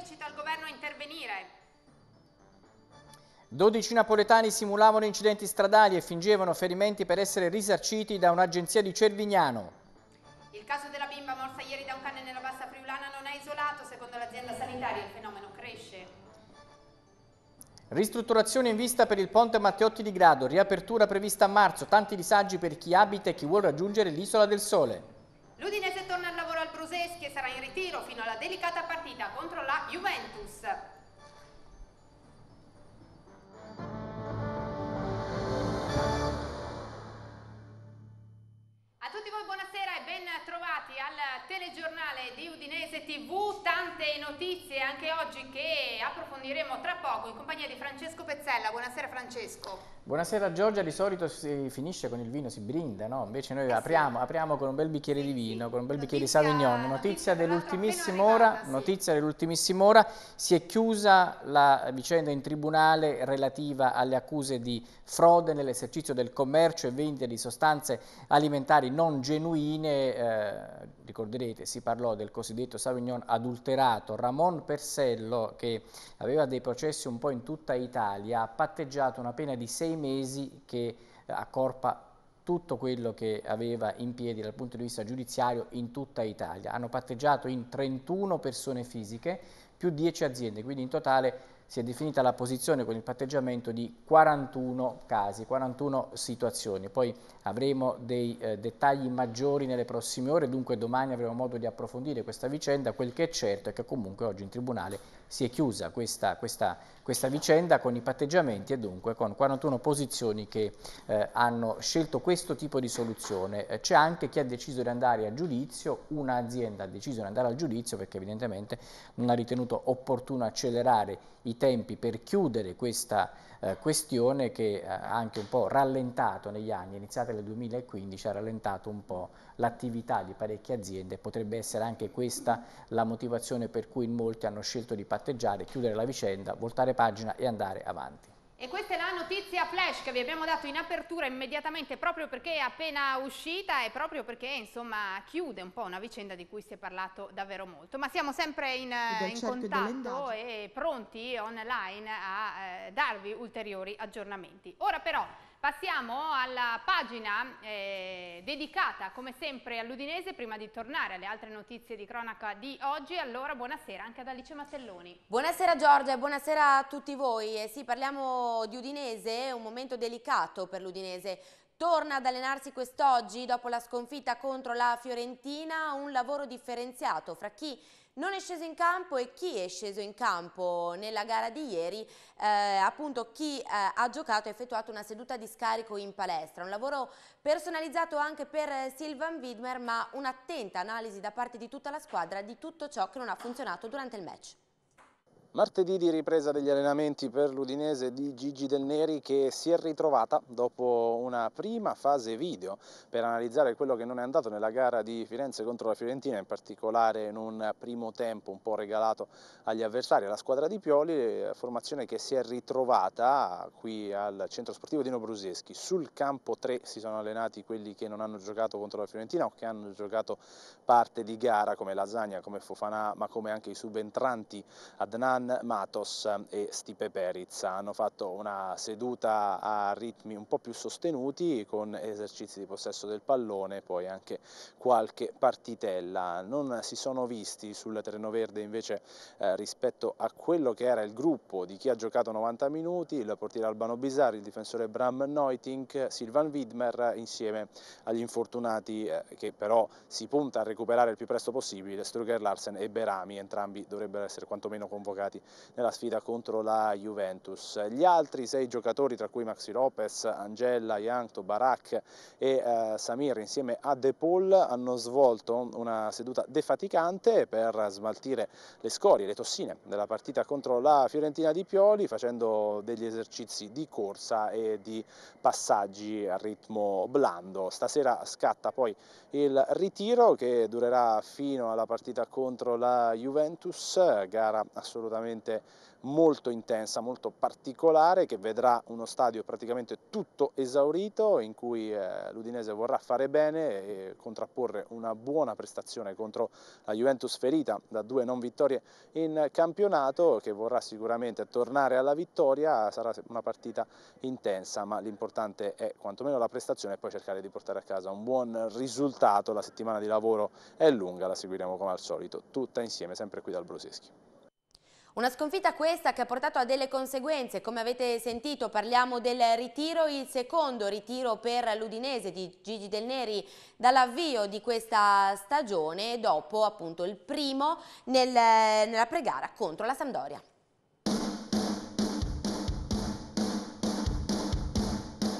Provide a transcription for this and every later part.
sollecita il governo a intervenire. 12 napoletani simulavano incidenti stradali e fingevano ferimenti per essere risarciti da un'agenzia di Cervignano. Il caso della bimba morsa ieri da un cane nella bassa friulana non è isolato, secondo l'azienda sanitaria il fenomeno cresce. Ristrutturazione in vista per il ponte Matteotti di Grado, riapertura prevista a marzo, tanti disagi per chi abita e chi vuole raggiungere l'isola del Sole. L'Udinese torna alla sarà in ritiro fino alla delicata partita contro la Juventus. telegiornale di Udinese TV, tante notizie anche oggi che approfondiremo tra poco in compagnia di Francesco Pezzella. Buonasera Francesco. Buonasera Giorgia, di solito si finisce con il vino, si brinda, no? Invece noi eh apriamo, sì. apriamo, con un bel bicchiere di vino, sì. con un bel notizia, bicchiere di Savignon. Notizia, notizia dell'ultimissima ora, sì. dell'ultimissima ora, si è chiusa la vicenda in tribunale relativa alle accuse di frode nell'esercizio del commercio e vendita di sostanze alimentari non genuine eh, ricorderete, si parlò del cosiddetto Savignon adulterato, Ramon Persello, che aveva dei processi un po' in tutta Italia, ha patteggiato una pena di sei mesi che accorpa tutto quello che aveva in piedi dal punto di vista giudiziario in tutta Italia. Hanno patteggiato in 31 persone fisiche più 10 aziende, quindi in totale si è definita la posizione con il patteggiamento di 41 casi, 41 situazioni. Poi avremo dei eh, dettagli maggiori nelle prossime ore, dunque domani avremo modo di approfondire questa vicenda. Quel che è certo è che comunque oggi in Tribunale si è chiusa questa, questa, questa vicenda con i patteggiamenti e dunque con 41 posizioni che eh, hanno scelto questo tipo di soluzione. Eh, c'è anche chi ha deciso di andare a giudizio, un'azienda ha deciso di andare al giudizio perché evidentemente non ha ritenuto opportuno accelerare i tempi per chiudere questa eh, questione che eh, ha anche un po' rallentato negli anni, iniziata nel 2015, ha rallentato un po' l'attività di parecchie aziende, potrebbe essere anche questa la motivazione per cui molti hanno scelto di patteggiare patteggiare, chiudere la vicenda, voltare pagina e andare avanti. E questa è la notizia flash che vi abbiamo dato in apertura immediatamente proprio perché è appena uscita e proprio perché insomma chiude un po' una vicenda di cui si è parlato davvero molto. Ma siamo sempre in, eh, in certo, contatto e pronti online a eh, darvi ulteriori aggiornamenti. Ora però Passiamo alla pagina eh, dedicata come sempre all'Udinese prima di tornare alle altre notizie di cronaca di oggi. Allora buonasera anche ad Alice Mattelloni. Buonasera Giorgia e buonasera a tutti voi. Eh sì, parliamo di Udinese, un momento delicato per l'Udinese. Torna ad allenarsi quest'oggi dopo la sconfitta contro la Fiorentina, un lavoro differenziato fra chi non è sceso in campo e chi è sceso in campo nella gara di ieri, eh, appunto chi eh, ha giocato e effettuato una seduta di scarico in palestra, un lavoro personalizzato anche per eh, Silvan Widmer ma un'attenta analisi da parte di tutta la squadra di tutto ciò che non ha funzionato durante il match. Martedì di ripresa degli allenamenti per l'Udinese di Gigi Del Neri che si è ritrovata dopo una prima fase video per analizzare quello che non è andato nella gara di Firenze contro la Fiorentina, in particolare in un primo tempo un po' regalato agli avversari, alla squadra di Pioli, eh, formazione che si è ritrovata qui al centro sportivo Dino Bruseschi. Sul campo 3 si sono allenati quelli che non hanno giocato contro la Fiorentina o che hanno giocato parte di gara come Lasagna, come Fofana, ma come anche i subentranti Adnan Ivan Matos e Stipe Periz. Hanno fatto una seduta a ritmi un po' più sostenuti con esercizi di possesso del pallone e poi anche qualche partitella. Non si sono visti sul terreno verde invece eh, rispetto a quello che era il gruppo di chi ha giocato 90 minuti, il portiere Albano Bizzarri, il difensore Bram Neutink, Silvan Widmer insieme agli infortunati eh, che però si punta a recuperare il più presto possibile, Struger Larsen e Berami, entrambi dovrebbero essere quantomeno convocati qualificati nella sfida contro la Juventus. Gli altri sei giocatori, tra cui Maxi Lopez, Angela, Yankto, Barak e eh, Samir, insieme a De Paul, hanno svolto una seduta defaticante per smaltire le scorie, le tossine della partita contro la Fiorentina di Pioli, facendo degli esercizi di corsa e di passaggi a ritmo blando. Stasera scatta poi il ritiro che durerà fino alla partita contro la Juventus, gara assolutamente assolutamente molto intensa, molto particolare, che vedrà uno stadio praticamente tutto esaurito, in cui eh, l'Udinese vorrà fare bene e contrapporre una buona prestazione contro la Juventus ferita da due non vittorie in campionato, che vorrà sicuramente tornare alla vittoria, sarà una partita intensa, ma l'importante è quantomeno la prestazione e poi cercare di portare a casa un buon risultato, la settimana di lavoro è lunga, la seguiremo come al solito, tutta insieme sempre qui dal Bruseschi. Una sconfitta questa che ha portato a delle conseguenze, come avete sentito parliamo del ritiro, il secondo ritiro per l'Udinese di Gigi Del Neri dall'avvio di questa stagione dopo appunto il primo nel, nella pregara contro la Sampdoria.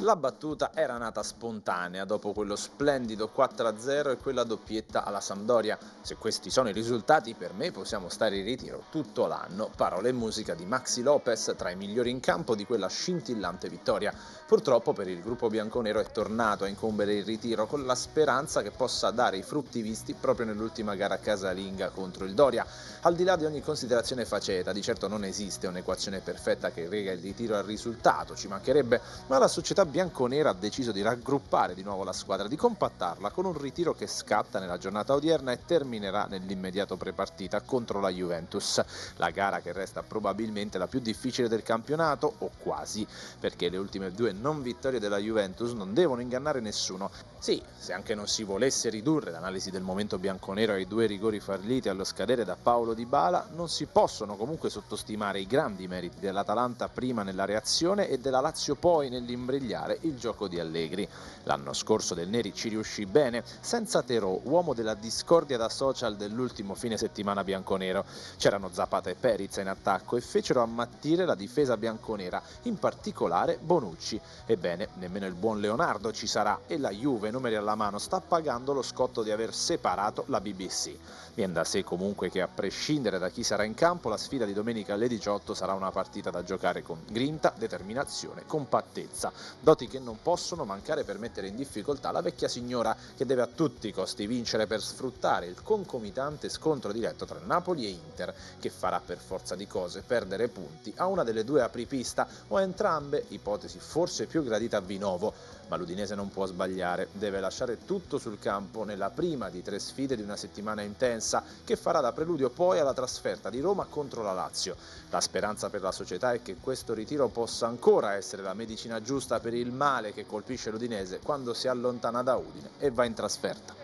La battuta era nata spontanea dopo quello splendido 4-0 e quella doppietta alla Sampdoria. Se questi sono i risultati, per me possiamo stare in ritiro tutto l'anno. Parole e musica di Maxi Lopez tra i migliori in campo di quella scintillante vittoria. Purtroppo per il gruppo bianconero è tornato a incombere il ritiro con la speranza che possa dare i frutti visti proprio nell'ultima gara casalinga contro il Doria. Al di là di ogni considerazione faceta, di certo non esiste un'equazione perfetta che rega il ritiro al risultato, ci mancherebbe, ma la società bianconera ha deciso di raggruppare di nuovo la squadra, di compattarla con un ritiro che scatta nella giornata odierna e terminerà nell'immediato prepartita contro la Juventus, la gara che resta probabilmente la più difficile del campionato o quasi, perché le ultime due non vittorie della Juventus non devono ingannare nessuno. Sì, se anche non si volesse ridurre l'analisi del momento bianconero ai due rigori falliti allo scadere da Paolo Di Bala, non si possono comunque sottostimare i grandi meriti dell'Atalanta prima nella reazione e della Lazio poi nell'imbrigliare replicare il gioco di Allegri. L'anno scorso Del Neri ci riuscì bene, senza Terò, uomo della discordia da social dell'ultimo fine settimana bianconero. C'erano Zapata e Perizza in attacco e fecero ammattire la difesa bianconera, in particolare Bonucci. Ebbene, nemmeno il buon Leonardo ci sarà e la Juve, numeri alla mano, sta pagando lo scotto di aver separato la BBC. Viene da sé comunque che a prescindere da chi sarà in campo, la sfida di domenica alle 18 sarà una partita da giocare con grinta, determinazione, compattezza doti che non possono mancare per mettere in difficoltà la vecchia signora che deve a tutti i costi vincere per sfruttare il concomitante scontro diretto tra Napoli e Inter, che farà per forza di cose perdere punti a una delle due apripista o a entrambe, ipotesi forse più gradita a Vinovo ma l'Udinese non può sbagliare, deve lasciare tutto sul campo nella prima di tre sfide di una settimana intensa che farà da preludio poi alla trasferta di Roma contro la Lazio. La speranza per la società è che questo ritiro possa ancora essere la medicina giusta per il male che colpisce l'Udinese quando si allontana da Udine e va in trasferta.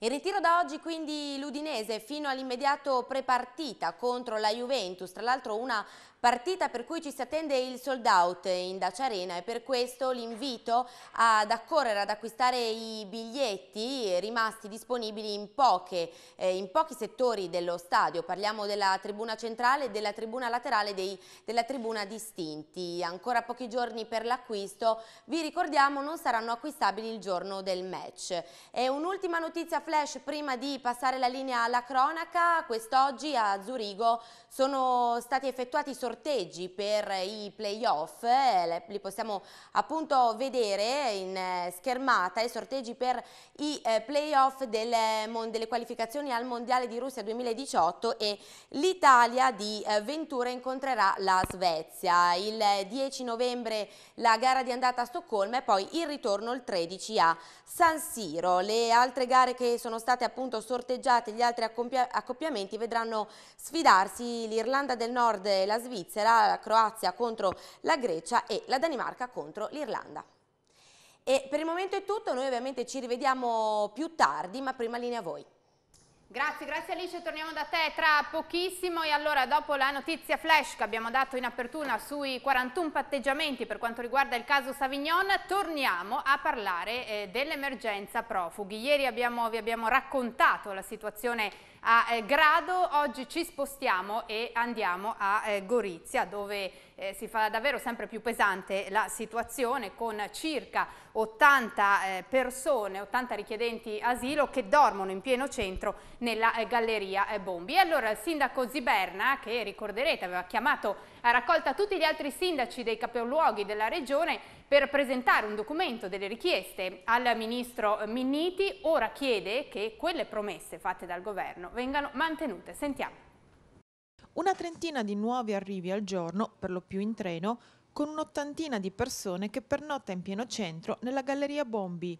Il ritiro da oggi quindi l'Udinese fino all'immediato prepartita contro la Juventus, tra l'altro una partita per cui ci si attende il sold out in Dacia Arena e per questo l'invito ad accorrere ad acquistare i biglietti rimasti disponibili in, poche, eh, in pochi settori dello stadio, parliamo della tribuna centrale, e della tribuna laterale, dei, della tribuna distinti, ancora pochi giorni per l'acquisto, vi ricordiamo non saranno acquistabili il giorno del match. E un'ultima notizia flash prima di passare la linea alla cronaca, quest'oggi a Zurigo sono stati effettuati sorteggi sorteggi per i playoff, eh, li possiamo appunto vedere in eh, schermata, i sorteggi per i eh, playoff delle, delle qualificazioni al Mondiale di Russia 2018 e l'Italia di Ventura incontrerà la Svezia. Il 10 novembre la gara di andata a Stoccolma e poi il ritorno il 13 a San Siro. Le altre gare che sono state appunto sorteggiate, gli altri accoppiamenti vedranno sfidarsi l'Irlanda del Nord e la Svizzera Svizzera, la Croazia contro la Grecia e la Danimarca contro l'Irlanda. E per il momento è tutto, noi ovviamente ci rivediamo più tardi, ma prima linea a voi. Grazie, grazie Alice, torniamo da te tra pochissimo e allora dopo la notizia flash che abbiamo dato in apertura sui 41 patteggiamenti per quanto riguarda il caso Savignon, torniamo a parlare eh, dell'emergenza profughi. Ieri abbiamo, vi abbiamo raccontato la situazione a eh, Grado, oggi ci spostiamo e andiamo a eh, Gorizia dove eh, si fa davvero sempre più pesante la situazione con circa 80 eh, persone, 80 richiedenti asilo che dormono in pieno centro nella eh, galleria eh, Bombi. E allora il sindaco Ziberna, che ricorderete aveva chiamato a raccolta tutti gli altri sindaci dei capoluoghi della regione per presentare un documento delle richieste al ministro Minniti, ora chiede che quelle promesse fatte dal governo vengano mantenute. Sentiamo una trentina di nuovi arrivi al giorno, per lo più in treno, con un'ottantina di persone che pernotta in pieno centro nella Galleria Bombi.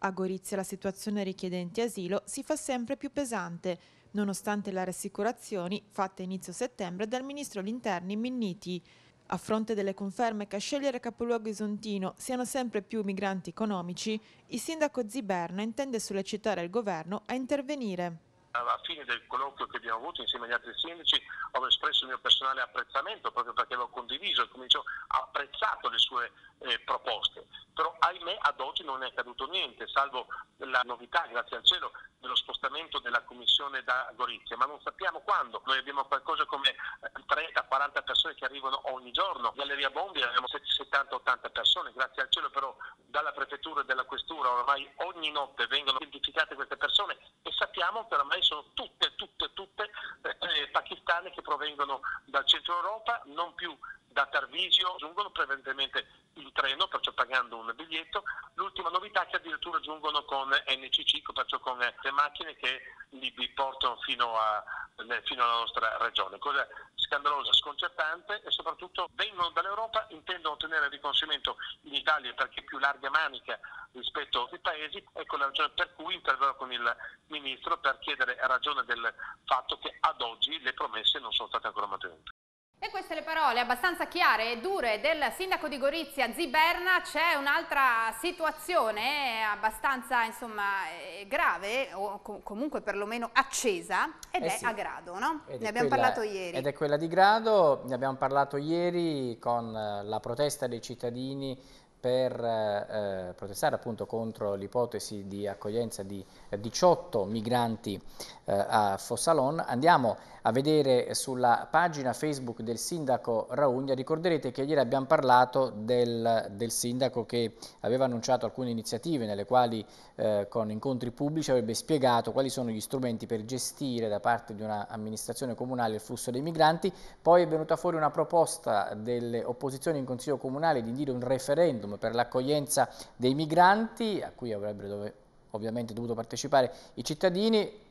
A Gorizia la situazione richiedenti asilo si fa sempre più pesante, nonostante le rassicurazioni fatte inizio settembre dal ministro all'interno Minniti. A fronte delle conferme che a scegliere capoluogo isontino siano sempre più migranti economici, il sindaco Ziberna intende sollecitare il governo a intervenire alla fine del colloquio che abbiamo avuto insieme agli altri sindaci ho espresso il mio personale apprezzamento proprio perché l'ho condiviso e come apprezzato le sue eh, proposte però ahimè ad oggi non è accaduto niente, salvo la novità, grazie al cielo, dello spostamento della commissione da Gorizia, ma non sappiamo quando. Noi abbiamo qualcosa come 30-40 eh, persone che arrivano ogni giorno, Galleria Bombi abbiamo 70-80 persone, grazie al cielo però dalla prefettura e dalla questura ormai ogni notte vengono identificate queste persone e sappiamo che ormai sono tutte, tutte, tutte eh, eh pakistane che provengono dal centro Europa, non più da Tarvisio giungono prevalentemente in treno, perciò pagando un biglietto. L'ultima novità è che addirittura giungono con NCC, perciò con le macchine che li, portano fino, a, fino, alla nostra regione. Cosa scandalosa, sconcertante e soprattutto vengono dall'Europa, intendono ottenere il riconoscimento in Italia perché è più larga manica rispetto ai paesi, ecco la ragione per cui interverrò con il Ministro per chiedere ragione del fatto che ad oggi le promesse non sono state ancora mantenute parole abbastanza chiare e dure del sindaco di Gorizia, Ziberna, c'è un'altra situazione abbastanza insomma, eh, grave o comunque perlomeno accesa ed eh è a Grado, no? Ed ne abbiamo quella, parlato ieri. Ed è quella di Grado, ne abbiamo parlato ieri con eh, la protesta dei cittadini per eh, eh, protestare appunto contro l'ipotesi di accoglienza di 18 migranti eh, a Fossalon. Andiamo a vedere sulla pagina Facebook del sindaco Raugna, ricorderete che ieri abbiamo parlato del, del sindaco che aveva annunciato alcune iniziative nelle quali eh, con incontri pubblici avrebbe spiegato quali sono gli strumenti per gestire da parte di un'amministrazione comunale il flusso dei migranti, poi è venuta fuori una proposta delle opposizioni in Consiglio Comunale di indire un referendum per l'accoglienza dei migranti, a cui avrebbero dove, ovviamente dovuto partecipare i cittadini,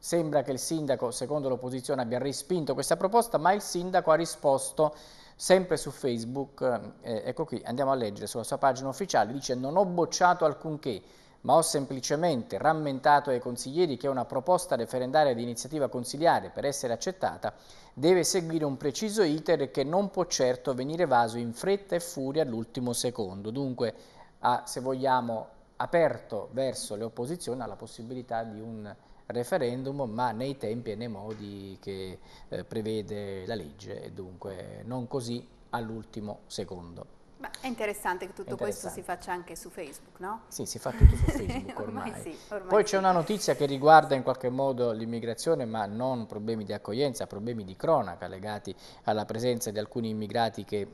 Sembra che il sindaco, secondo l'opposizione, abbia respinto questa proposta, ma il sindaco ha risposto sempre su Facebook, eh, ecco qui, andiamo a leggere sulla sua pagina ufficiale, dice non ho bocciato alcunché, ma ho semplicemente rammentato ai consiglieri che una proposta referendaria di iniziativa consigliare per essere accettata deve seguire un preciso iter che non può certo venire vaso in fretta e furia all'ultimo secondo. Dunque ha, se vogliamo, aperto verso le opposizioni alla possibilità di un referendum ma nei tempi e nei modi che eh, prevede la legge e dunque non così all'ultimo secondo. Beh, è interessante che tutto interessante. questo si faccia anche su Facebook, no? Sì, si fa tutto su Facebook ormai. ormai, sì, ormai Poi sì. c'è una notizia che riguarda in qualche modo l'immigrazione, ma non problemi di accoglienza, problemi di cronaca legati alla presenza di alcuni immigrati che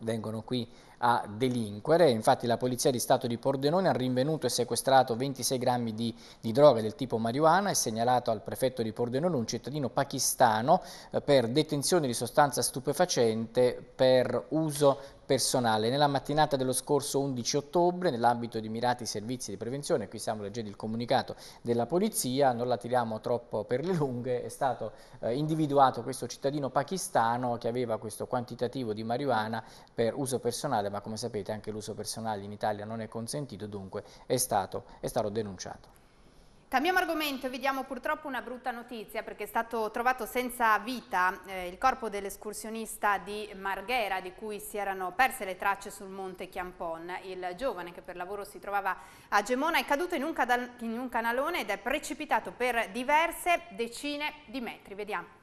vengono qui a delinquere. Infatti la Polizia di Stato di Pordenone ha rinvenuto e sequestrato 26 grammi di, di droga del tipo marijuana e segnalato al prefetto di Pordenone un cittadino pakistano eh, per detenzione di sostanza stupefacente per uso personale. Nella mattinata dello scorso 11 ottobre, nell'ambito di mirati servizi di prevenzione, qui stiamo leggendo il comunicato della polizia, non la tiriamo troppo per le lunghe, è stato eh, individuato questo cittadino pakistano che aveva questo quantitativo di marijuana per uso personale commerciale, ma come sapete anche l'uso personale in Italia non è consentito, dunque è stato, è stato denunciato. Cambiamo argomento e vediamo purtroppo una brutta notizia perché è stato trovato senza vita eh, il corpo dell'escursionista di Marghera di cui si erano perse le tracce sul monte Chiampon. Il giovane che per lavoro si trovava a Gemona è caduto in un, in un canalone ed è precipitato per diverse decine di metri. Vediamo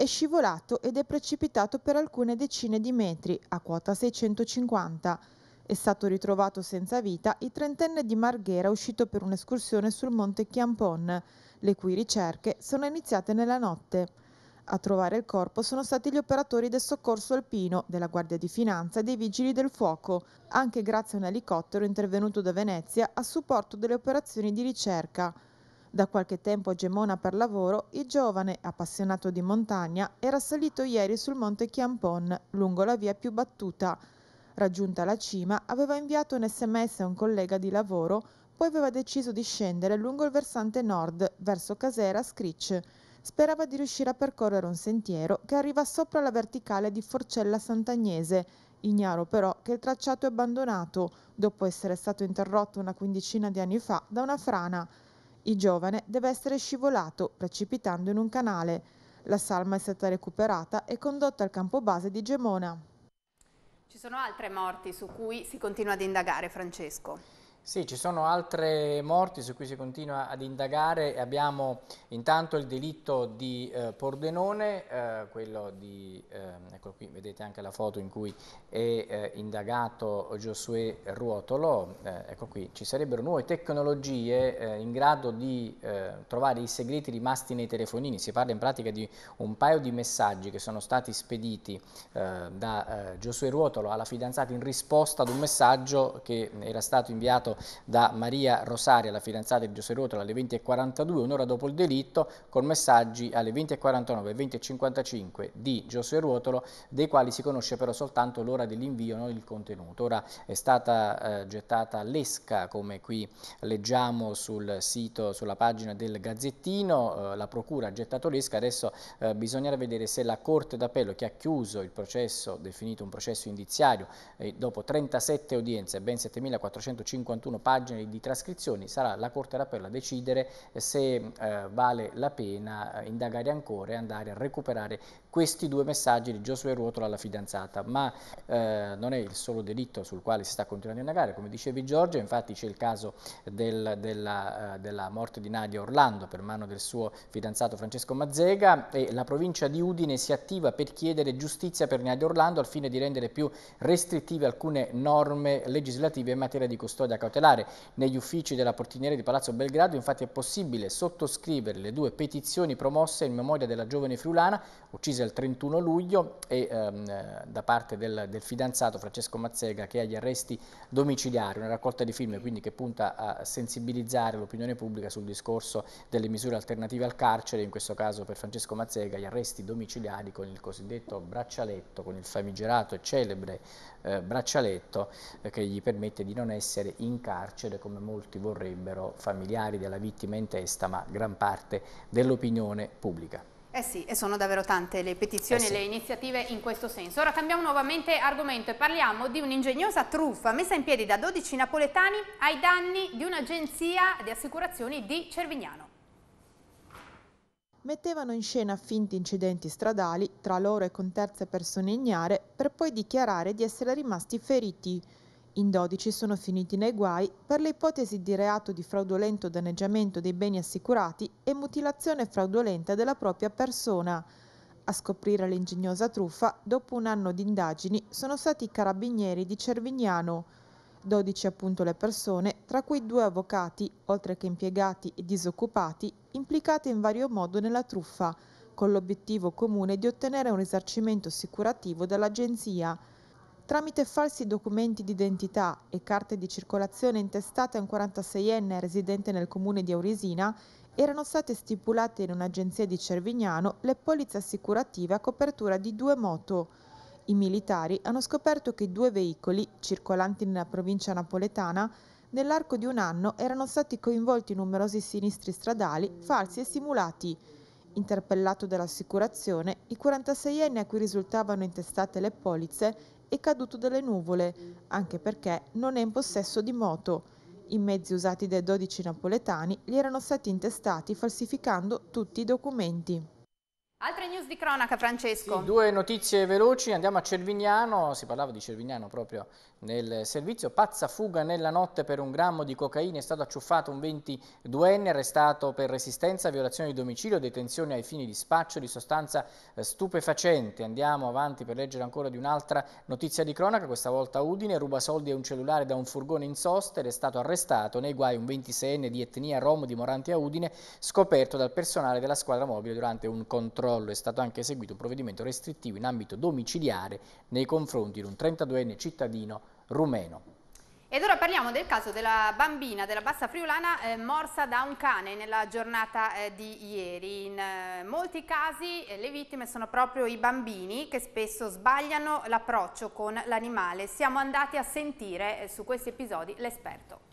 è scivolato ed è precipitato per alcune decine di metri a quota 650. È stato ritrovato senza vita il trentenne di Marghera uscito per un'escursione sul monte Chiampon, le cui ricerche sono iniziate nella notte. A trovare il corpo sono stati gli operatori del soccorso alpino, della Guardia di Finanza e dei Vigili del Fuoco, anche grazie a un elicottero intervenuto da Venezia a supporto delle operazioni di ricerca. Da qualche tempo a Gemona per lavoro, il giovane, appassionato di montagna, era salito ieri sul monte Chiampon, lungo la via più battuta. Raggiunta la cima, aveva inviato un sms a un collega di lavoro, poi aveva deciso di scendere lungo il versante nord, verso Casera Scricch. Sperava di riuscire a percorrere un sentiero che arriva sopra la verticale di Forcella Sant'Agnese, ignaro però che il tracciato è abbandonato, dopo essere stato interrotto una quindicina di anni fa da una frana. Il giovane deve essere scivolato precipitando in un canale. La salma è stata recuperata e condotta al campo base di Gemona. Ci sono altre morti su cui si continua ad indagare, Francesco. Sì, ci sono altre morti su cui si continua ad indagare. Abbiamo intanto il delitto di eh, Pordenone, eh, quello di, eh, ecco qui vedete anche la foto in cui è eh, indagato Giosuè Ruotolo. Eh, ecco qui, ci sarebbero nuove tecnologie eh, in grado di trovare i segreti rimasti nei telefonini. Si parla in pratica di un paio di messaggi che sono stati spediti da Giosuè Ruotolo alla fidanzata in risposta ad un messaggio che era stato inviato inviato da Maria Rosaria, la fidanzata di Giuseppe Rotola, alle 20.42, un'ora dopo il delitto, con messaggi alle 20.49 e 20.55 di Giuseppe Ruotolo, dei quali si conosce però soltanto l'ora dell'invio, non il contenuto. Ora è stata eh, gettata l'esca, come qui leggiamo sul sito, sulla pagina del Gazzettino, eh, la procura ha gettato l'esca, adesso eh, bisognerà vedere se la Corte d'Appello, che ha chiuso il processo, definito un processo indiziario, dopo 37 udienze, ben 7.450 51 pagine di trascrizioni, sarà la Corte d'Appello a decidere eh, se eh, vale la pena eh, indagare ancora e andare a recuperare questi due messaggi di Giosuè Ruotolo alla fidanzata, ma eh, non è il solo delitto sul quale si sta continuando a indagare, come dicevi Giorgio, infatti c'è il caso del, della, eh, della, morte di Nadia Orlando per mano del suo fidanzato Francesco Mazzega e la provincia di Udine si attiva per chiedere giustizia per Nadia Orlando al fine di rendere più restrittive alcune norme legislative in materia di custodia cautelare cautelare negli uffici della portiniera di Palazzo Belgrado, infatti è possibile sottoscrivere le due petizioni promosse in memoria della giovane friulana uccisa il 31 luglio e ehm, da parte del, del, fidanzato Francesco Mazzega che ha gli arresti domiciliari, una raccolta di film quindi che punta a sensibilizzare l'opinione pubblica sul discorso delle misure alternative al carcere, in questo caso per Francesco Mazzega gli arresti domiciliari con il cosiddetto braccialetto, con il famigerato e celebre eh, braccialetto eh, che gli permette di non essere in carcere come molti vorrebbero, familiari della vittima in testa, ma gran parte dell'opinione pubblica. Eh sì, e sono davvero tante le petizioni eh sì. e le iniziative in questo senso. Ora cambiamo nuovamente argomento e parliamo di un'ingegnosa truffa messa in piedi da 12 napoletani ai danni di un'agenzia di assicurazioni di Cervignano. Mettevano in scena finti incidenti stradali tra loro e con terze persone ignare per poi dichiarare di essere rimasti feriti. In 12 sono finiti nei guai per le ipotesi di reato di fraudolento danneggiamento dei beni assicurati e mutilazione fraudolenta della propria persona. A scoprire l'ingegnosa truffa, dopo un anno di indagini, sono stati i carabinieri di Cervignano. 12 appunto le persone, tra cui due avvocati, oltre che impiegati e disoccupati, implicate in vario modo nella truffa, con l'obiettivo comune di ottenere un risarcimento assicurativo dall'agenzia tramite falsi documenti d'identità e carte di circolazione intestate a un 46enne residente nel comune di Auresina, erano state stipulate in un'agenzia di Cervignano le polizze assicurative a copertura di due moto. I militari hanno scoperto che i due veicoli, circolanti nella provincia napoletana, nell'arco di un anno erano stati coinvolti in numerosi sinistri stradali falsi e simulati. Interpellato dall'assicurazione, i 46enne a cui risultavano intestate le polizze e caduto dalle nuvole, anche perché non è in possesso di moto. I mezzi usati dai dodici napoletani gli erano stati intestati falsificando tutti i documenti. Altre news di cronaca, Francesco. Sì, due notizie veloci, andiamo a Cervignano, si parlava di Cervignano proprio nel servizio. Pazza fuga nella notte per un grammo di cocaina, è stato acciuffato un 22enne arrestato per resistenza, violazione di domicilio, detenzione ai fini di spaccio di sostanza eh, stupefacente. Andiamo avanti per leggere ancora di un'altra notizia di cronaca, questa volta Udine, ruba soldi e un cellulare da un furgone in sosta ed è stato arrestato nei guai un 26enne di etnia rom di Moranti a Udine, scoperto dal personale della squadra mobile durante un controllo controllo è stato anche eseguito un provvedimento restrittivo in ambito domiciliare nei confronti di un 32enne cittadino rumeno. Ed ora parliamo del caso della bambina della Bassa Friulana eh, morsa da un cane nella giornata eh, di ieri. In eh, molti casi eh, le vittime sono proprio i bambini che spesso sbagliano l'approccio con l'animale. Siamo andati a sentire eh, su questi episodi l'esperto.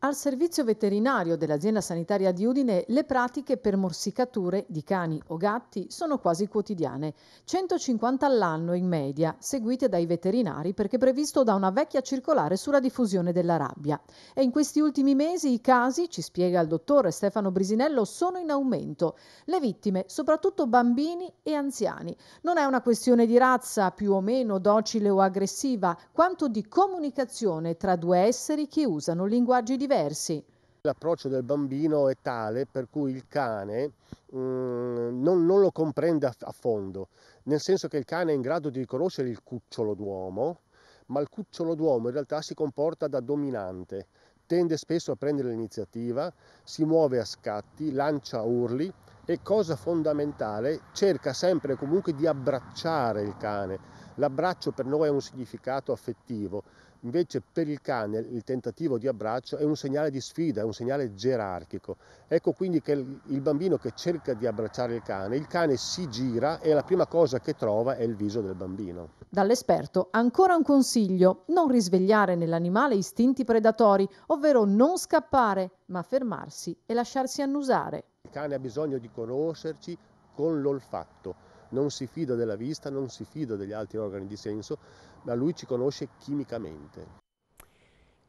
Al servizio veterinario dell'azienda sanitaria di Udine le pratiche per morsicature di cani o gatti sono quasi quotidiane, 150 all'anno in media, seguite dai veterinari perché previsto da una vecchia circolare sulla diffusione della rabbia. E in questi ultimi mesi i casi, ci spiega il dottore Stefano Brisinello, sono in aumento. Le vittime, soprattutto bambini e anziani. Non è una questione di razza più o meno docile o aggressiva, quanto di comunicazione tra due esseri che usano linguaggi diversi diversi. L'approccio del bambino è tale per cui il cane Mm, non, non, lo comprende a, a, fondo, nel senso che il cane è in grado di riconoscere il cucciolo d'uomo, ma il cucciolo d'uomo in realtà si comporta da dominante, tende spesso a prendere l'iniziativa, si muove a scatti, lancia urli e cosa fondamentale, cerca sempre comunque di abbracciare il cane. L'abbraccio per noi ha un significato affettivo, Invece per il cane il tentativo di abbraccio è un segnale di sfida, è un segnale gerarchico. Ecco quindi che il bambino che cerca di abbracciare il cane, il cane si gira e la prima cosa che trova è il viso del bambino. Dall'esperto ancora un consiglio, non risvegliare nell'animale istinti predatori, ovvero non scappare, ma fermarsi e lasciarsi annusare. Il cane ha bisogno di conoscerci con l'olfatto non si fida della vista, non si fida degli altri organi di senso, ma lui ci conosce chimicamente.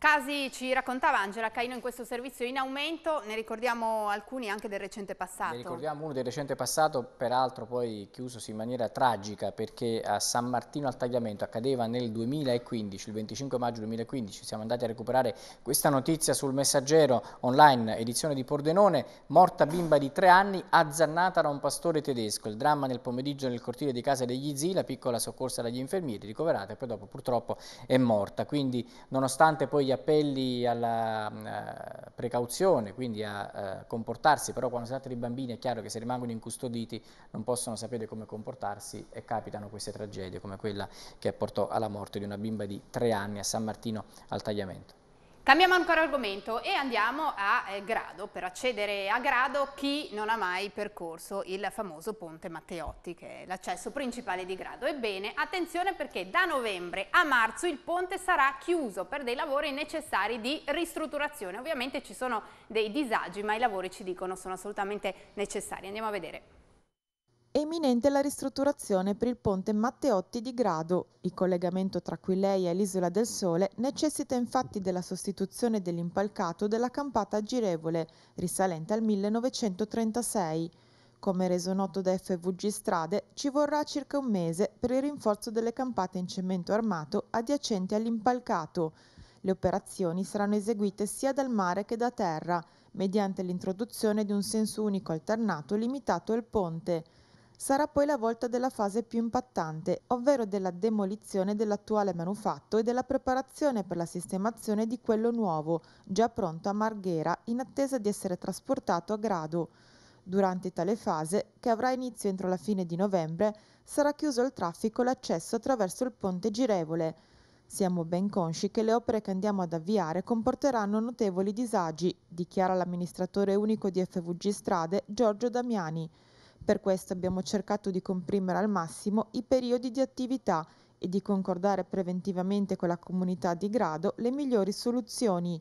Casi ci raccontava Angela Caino in questo servizio in aumento, ne ricordiamo alcuni anche del recente passato. Ne ricordiamo uno del recente passato, peraltro poi chiusosi in maniera tragica perché a San Martino al Tagliamento accadeva nel 2015, il 25 maggio 2015, siamo andati a recuperare questa notizia sul messaggero online edizione di Pordenone, morta bimba di tre anni azzannata da un pastore tedesco, il dramma nel pomeriggio nel cortile di casa degli zii, la piccola soccorsa dagli infermieri ricoverata e poi dopo purtroppo è morta, quindi nonostante poi gli appelli alla mm, eh, precauzione, quindi a eh, comportarsi, però quando si tratta di bambini è chiaro che se rimangono incustoditi non possono sapere come comportarsi e capitano queste tragedie come quella che portò alla morte di una bimba di tre anni a San Martino al Tagliamento. Cambiamo ancora argomento e andiamo a eh, Grado. Per accedere a Grado chi non ha mai percorso il famoso Ponte Matteotti, che è l'accesso principale di Grado. Ebbene, attenzione perché da novembre a marzo il ponte sarà chiuso per dei lavori necessari di ristrutturazione. Ovviamente ci sono dei disagi, ma i lavori ci dicono sono assolutamente necessari. Andiamo a vedere. È imminente la ristrutturazione per il ponte Matteotti di Grado. Il collegamento tra Aquileia e l'Isola del Sole necessita infatti della sostituzione dell'impalcato della campata girevole, risalente al 1936. Come reso noto da FVG Strade, ci vorrà circa un mese per il rinforzo delle campate in cemento armato adiacenti all'impalcato. Le operazioni saranno eseguite sia dal mare che da terra, mediante l'introduzione di un senso unico alternato limitato al ponte. Sarà poi la volta della fase più impattante, ovvero della demolizione dell'attuale manufatto e della preparazione per la sistemazione di quello nuovo, già pronto a Marghera, in attesa di essere trasportato a Grado. Durante tale fase, che avrà inizio entro la fine di novembre, sarà chiuso il traffico e l'accesso attraverso il ponte girevole. Siamo ben consci che le opere che andiamo ad avviare comporteranno notevoli disagi, dichiara l'amministratore unico di FVG Strade Giorgio Damiani. Per questo abbiamo cercato di comprimere al massimo i periodi di attività e di concordare preventivamente con la comunità di grado le migliori soluzioni.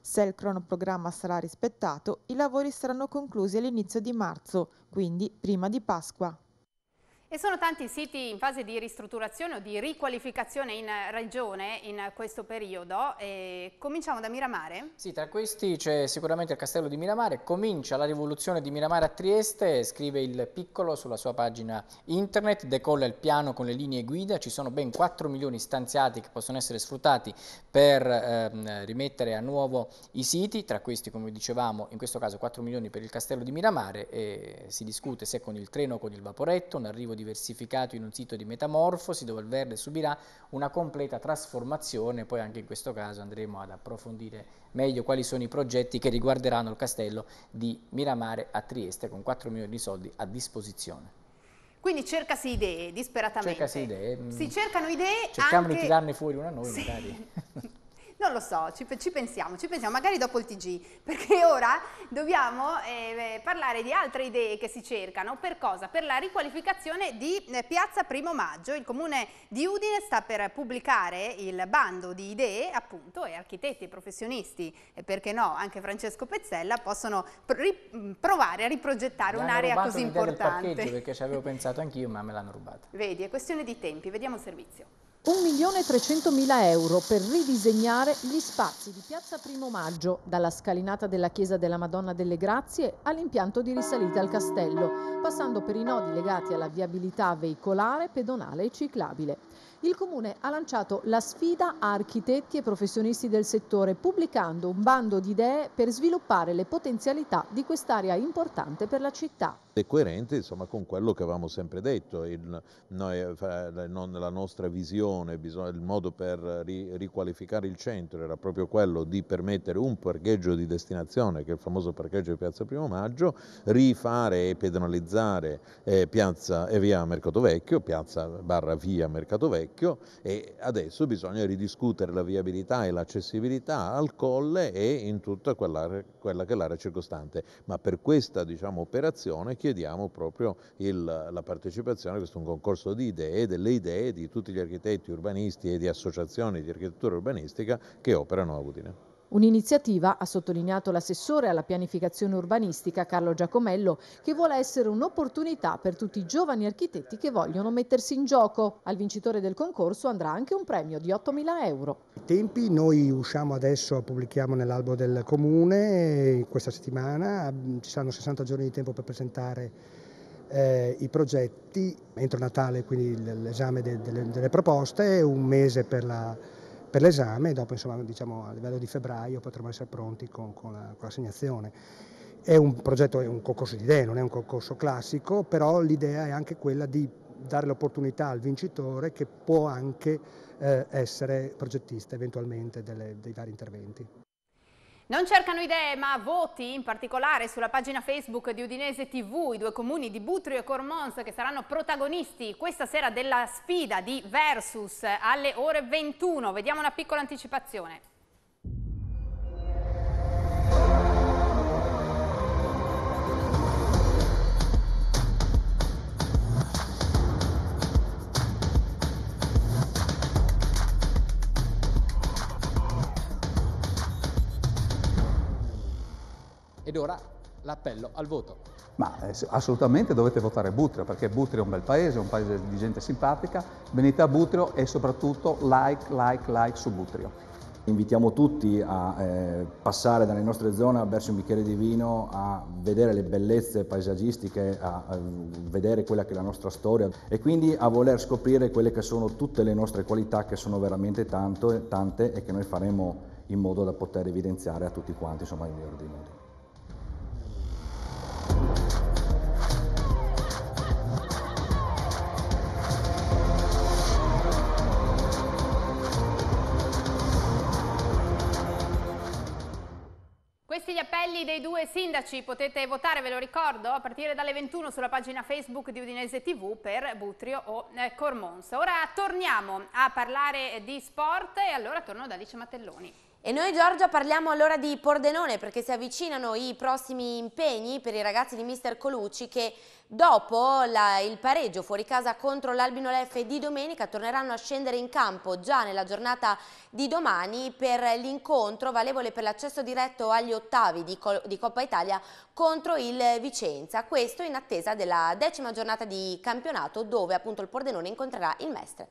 Se il cronoprogramma sarà rispettato, i lavori saranno conclusi all'inizio di marzo, quindi prima di Pasqua. E sono tanti i siti in fase di ristrutturazione o di riqualificazione in regione in questo periodo. E cominciamo da Miramare? Sì, tra questi c'è sicuramente il castello di Miramare. Comincia la rivoluzione di Miramare a Trieste, scrive il piccolo sulla sua pagina internet, decolla il piano con le linee guida, ci sono ben 4 milioni stanziati che possono essere sfruttati per ehm, rimettere a nuovo i siti, tra questi come dicevamo in questo caso 4 milioni per il castello di Miramare e si discute se con il treno o con il vaporetto, un arrivo di diversificato in un sito di metamorfosi dove il verde subirà una completa trasformazione, poi anche in questo caso andremo ad approfondire meglio quali sono i progetti che riguarderanno il castello di Miramare a Trieste con 4 milioni di soldi a disposizione. Quindi cercasi idee disperatamente. Cercasi idee. Mm. Si cercano idee. Cerchiamo anche... di tirarne fuori una noi sì. magari. Non lo so, ci, ci, pensiamo, ci pensiamo, magari dopo il TG, perché ora dobbiamo eh, eh, parlare di altre idee che si cercano, per cosa? Per la riqualificazione di eh, Piazza Primo Maggio, il comune di Udine sta per pubblicare il bando di idee, appunto, e architetti e professionisti, e perché no, anche Francesco Pezzella, possono provare a riprogettare un'area così importante. Mi hanno rubato perché ci avevo pensato anch'io, ma me l'hanno rubata. Vedi, è questione di tempi, vediamo il servizio. 1.300.000 euro per ridisegnare gli spazi di Piazza Primo Maggio, dalla scalinata della Chiesa della Madonna delle Grazie all'impianto di risalita al castello, passando per i nodi legati alla viabilità veicolare, pedonale e ciclabile il Comune ha lanciato la sfida a architetti e professionisti del settore, pubblicando un bando di idee per sviluppare le potenzialità di quest'area importante per la città. È coerente insomma, con quello che avevamo sempre detto, il, noi, la nostra visione, il modo per riqualificare il centro era proprio quello di permettere un parcheggio di destinazione, che è il famoso parcheggio di Piazza Primo Maggio, rifare e pedonalizzare eh, piazza e eh, via Mercato Vecchio, piazza barra via Mercato Vecchio, parecchio e adesso bisogna ridiscutere la viabilità e l'accessibilità al colle e in tutta quella, quella che è l'area circostante. Ma per questa diciamo, operazione chiediamo proprio il, la partecipazione, a questo è un concorso di idee, delle idee di tutti gli architetti urbanisti e di associazioni di architettura urbanistica che operano a Udine. Un'iniziativa, ha sottolineato l'assessore alla pianificazione urbanistica Carlo Giacomello, che vuole essere un'opportunità per tutti i giovani architetti che vogliono mettersi in gioco. Al vincitore del concorso andrà anche un premio di 8.000 euro. I tempi noi usciamo adesso, pubblichiamo nell'albo del comune questa settimana, ci saranno 60 giorni di tempo per presentare eh, i progetti entro Natale, quindi l'esame de, de, delle proposte, un mese per la per l'esame e dopo insomma, diciamo, a livello di febbraio potremo essere pronti con, con, la, l'assegnazione. È un progetto, è un concorso di idee, non è un concorso classico, però l'idea è anche quella di dare l'opportunità al vincitore che può anche eh, essere progettista eventualmente delle, dei vari interventi. Non cercano idee ma voti, in particolare sulla pagina Facebook di Udinese TV, i due comuni di Butrio e Cormons che saranno protagonisti questa sera della sfida di Versus alle ore 21. Vediamo una piccola anticipazione. Ed ora l'appello al voto. Ma eh, assolutamente dovete votare Butrio, perché Butrio è un bel paese, è un paese di gente simpatica. Venite a Butrio e soprattutto like, like, like su Butrio. Invitiamo tutti a eh, passare dalle nostre zone a verso un bicchiere di vino, a vedere le bellezze paesaggistiche, a, a, vedere quella che è la nostra storia e quindi a voler scoprire quelle che sono tutte le nostre qualità che sono veramente tanto, tante e che noi faremo in modo da poter evidenziare a tutti quanti insomma, in miglior di modi. nominelli dei due sindaci potete votare, ve lo ricordo, a partire dalle 21 sulla pagina Facebook di Udinese TV per Butrio o eh, Cormons. Ora torniamo a parlare di sport e allora torno da Alice Mattelloni. E noi Giorgia parliamo allora di Pordenone perché si avvicinano i prossimi impegni per i ragazzi di Mister Colucci che dopo la, il pareggio fuori casa contro l'Albino Leffe di domenica torneranno a scendere in campo già nella giornata di domani per l'incontro valevole per l'accesso diretto agli ottavi di, di Coppa Italia contro il Vicenza. Questo in attesa della decima giornata di campionato dove appunto il Pordenone incontrerà il Mestre.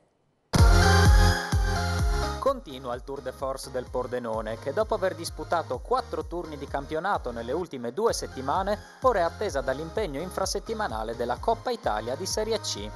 Continua il tour de force del Pordenone che dopo aver disputato quattro turni di campionato nelle ultime due settimane ora è attesa dall'impegno infrasettimanale della Coppa Italia di Serie C.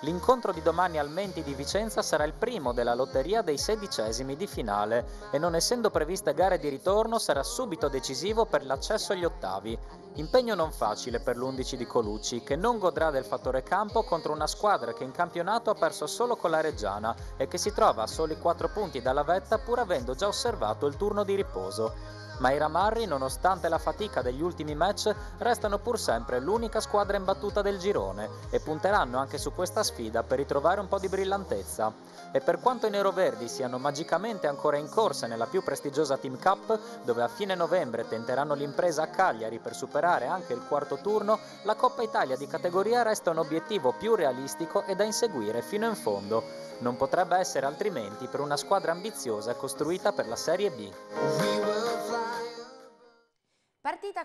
L'incontro di domani al Menti di Vicenza sarà il primo della lotteria dei sedicesimi di finale e non essendo previste gare di ritorno sarà subito decisivo per l'accesso agli ottavi. Impegno non facile per l'11 di Colucci che non godrà del fattore campo contro una squadra che in campionato ha perso solo con la Reggiana e che si trova a soli 4 punti dalla vetta pur avendo già osservato il turno di riposo ma i Ramarri, nonostante la fatica degli ultimi match, restano pur sempre l'unica squadra imbattuta del girone e punteranno anche su questa sfida per ritrovare un po' di brillantezza. E per quanto i neroverdi siano magicamente ancora in corsa nella più prestigiosa Team Cup, dove a fine novembre tenteranno l'impresa a Cagliari per superare anche il quarto turno, la Coppa Italia di categoria resta un obiettivo più realistico e da inseguire fino in fondo. Non potrebbe essere altrimenti per una squadra ambiziosa costruita per la Serie B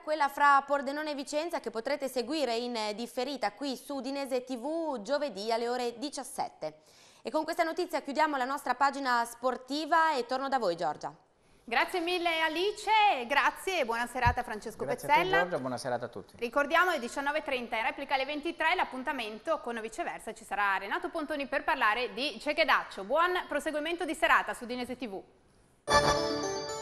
quella fra Pordenone e Vicenza che potrete seguire in eh, differita qui su Udinese TV giovedì alle ore 17. E con questa notizia chiudiamo la nostra pagina sportiva e torno da voi Giorgia. Grazie mille Alice, grazie e buona serata Francesco grazie Pezzella. Grazie buona serata a tutti. Ricordiamo alle 19.30 e replica alle 23 l'appuntamento con viceversa ci sarà Renato Pontoni per parlare di Cechedaccio. Buon proseguimento di serata su Dinese TV.